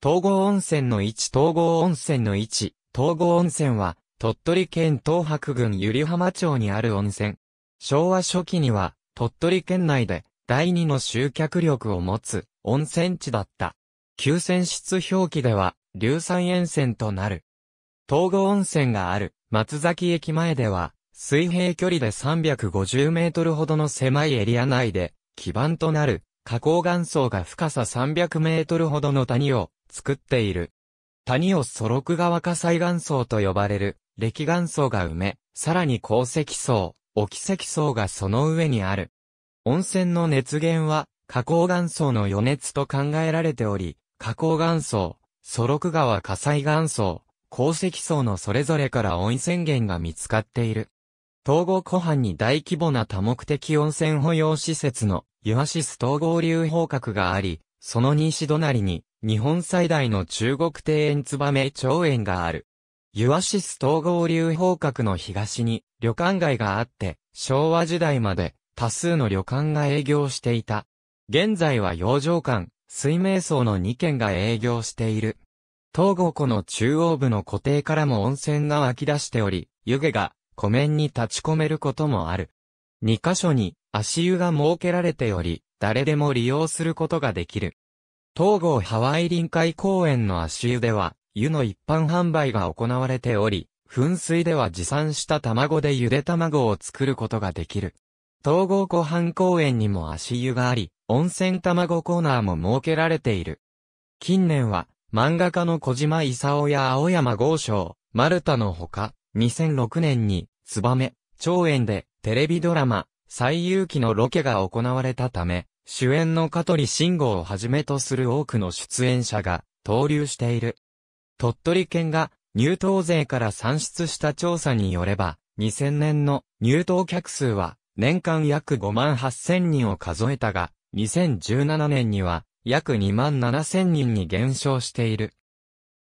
統合温泉の位置統合温泉の位置統合温泉は、鳥取県東白郡百合浜町にある温泉。昭和初期には、鳥取県内で、第二の集客力を持つ、温泉地だった。旧泉室表記では、硫酸沿線となる。東郷温泉がある、松崎駅前では、水平距離で350メートルほどの狭いエリア内で、基盤となる、花崗岩層が深さ300メートルほどの谷を作っている。谷をソロク川火災岩層と呼ばれる、歴岩層が埋め、さらに鉱石層、沖石層がその上にある。温泉の熱源は、花崗岩層の余熱と考えられており、花崗岩層、ソロク川火災岩層、鉱石層のそれぞれから温泉源が見つかっている。統合湖畔に大規模な多目的温泉保養施設のユアシス統合流方角があり、その西隣に、日本最大の中国庭園燕長園がある。ユアシス統合流方角の東に旅館街があって、昭和時代まで多数の旅館が営業していた。現在は洋上館、水明荘の2軒が営業している。東郷湖の中央部の湖底からも温泉が湧き出しており、湯気が湖面に立ち込めることもある。2カ所に足湯が設けられており、誰でも利用することができる。東郷ハワイ臨海公園の足湯では、湯の一般販売が行われており、噴水では持参した卵でゆで卵を作ることができる。東郷湖畔公園にも足湯があり、温泉卵コーナーも設けられている。近年は、漫画家の小島勲や青山豪昌、丸太のほか、2006年に、ツバメ、長園で、テレビドラマ、最有機のロケが行われたため、主演の香取慎吾をはじめとする多くの出演者が登竜している。鳥取県が入党税から算出した調査によれば、2000年の入党客数は年間約5万8000人を数えたが、2017年には約2万7000人に減少している。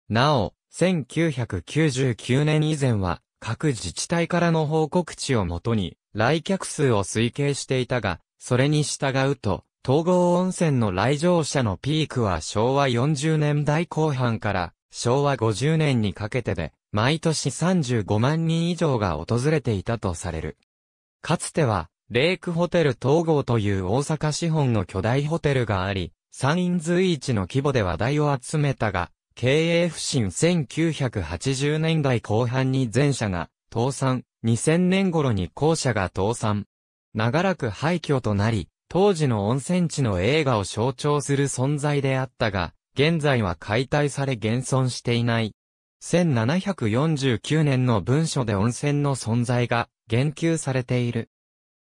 なお、1999年以前は各自治体からの報告値をもとに来客数を推計していたが、それに従うと、統合温泉の来場者のピークは昭和40年代後半から昭和50年にかけてで、毎年35万人以上が訪れていたとされる。かつては、レイクホテル統合という大阪資本の巨大ホテルがあり、山陰随一の規模で話題を集めたが、経営不振1980年代後半に前者が倒産、2000年頃に校舎が倒産。長らく廃墟となり、当時の温泉地の映画を象徴する存在であったが、現在は解体され現存していない。1749年の文書で温泉の存在が言及されている。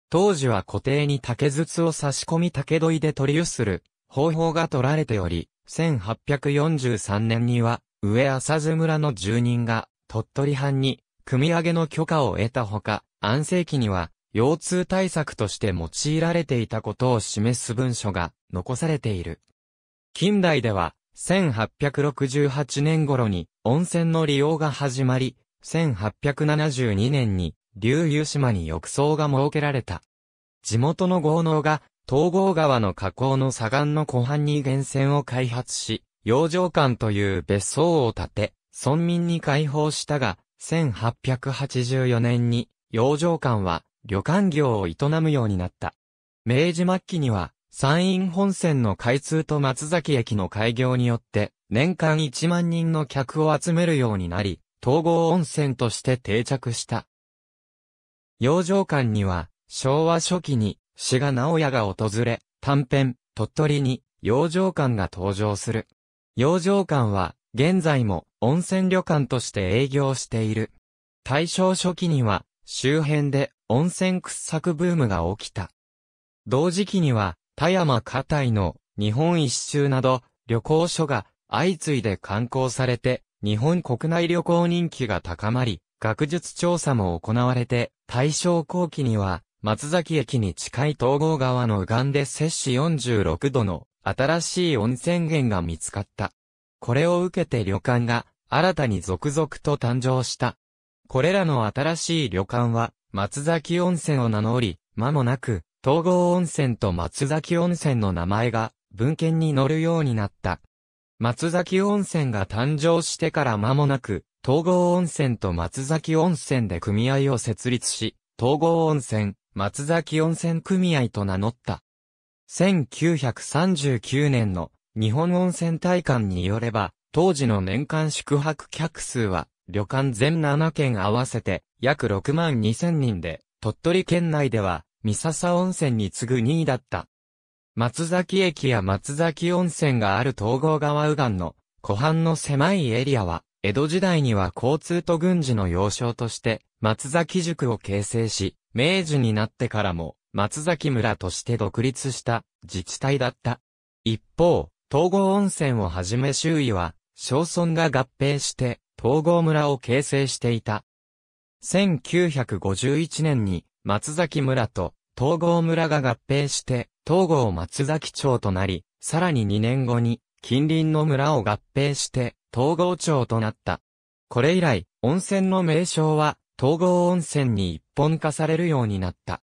当時は固定に竹筒を差し込み竹取りで取り輸する方法が取られており、1843年には上浅津村の住人が鳥取藩に組み上げの許可を得たほか、安政期には、腰痛対策として用いられていたことを示す文書が残されている。近代では、1868年頃に温泉の利用が始まり、1872年に流湯島に浴槽が設けられた。地元の豪農が東郷川の河口の左岸の湖畔に源泉を開発し、洋上館という別荘を建て、村民に開放したが、1884年に、洋上館は旅館業を営むようになった。明治末期には、山陰本線の開通と松崎駅の開業によって、年間1万人の客を集めるようになり、統合温泉として定着した。洋上館には、昭和初期に、志賀直哉が訪れ、短編、鳥取に、洋上館が登場する。洋上館は、現在も、温泉旅館として営業している。大正初期には、周辺で温泉掘削ブームが起きた。同時期には、田山下台の日本一周など旅行所が相次いで観光されて、日本国内旅行人気が高まり、学術調査も行われて、大正後期には、松崎駅に近い東郷川の岸で摂氏46度の新しい温泉源が見つかった。これを受けて旅館が新たに続々と誕生した。これらの新しい旅館は、松崎温泉を名乗り、間もなく、東郷温泉と松崎温泉の名前が、文献に載るようになった。松崎温泉が誕生してから間もなく、東郷温泉と松崎温泉で組合を設立し、東郷温泉、松崎温泉組合と名乗った。1939年の日本温泉大観によれば、当時の年間宿泊客数は、旅館全7県合わせて、約6万2000人で、鳥取県内では、三笹温泉に次ぐ2位だった。松崎駅や松崎温泉がある東郷川右岸の湖畔の狭いエリアは、江戸時代には交通と軍事の要衝として、松崎塾を形成し、明治になってからも、松崎村として独立した自治体だった。一方、東郷温泉をはじめ周囲は、小村が合併して、東郷村を形成していた。1951年に、松崎村と東郷村が合併して、東郷松崎町となり、さらに2年後に、近隣の村を合併して、東郷町となった。これ以来、温泉の名称は、東郷温泉に一本化されるようになった。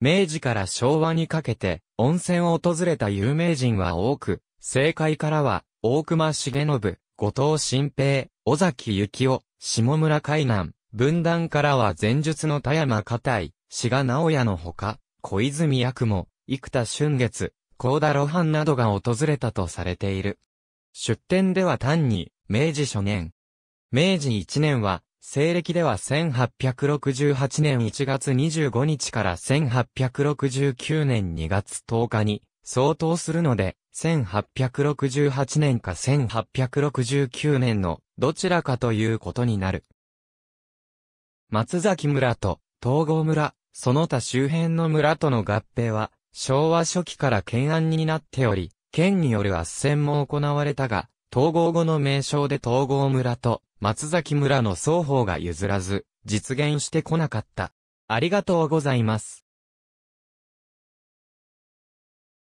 明治から昭和にかけて、温泉を訪れた有名人は多く、政界からは、大隈重信、後藤新平、尾崎幸夫、下村海南、分断からは前述の田山家体、志賀直也のほか、小泉役も、生田春月、高田露伴などが訪れたとされている。出典では単に、明治初年。明治1年は、西暦では1868年1月25日から1869年2月10日に、相当するので、1868年か1869年のどちらかということになる。松崎村と東郷村、その他周辺の村との合併は、昭和初期から懸案になっており、県による圧戦も行われたが、統合後の名称で統合村と松崎村の双方が譲らず、実現してこなかった。ありがとうございます。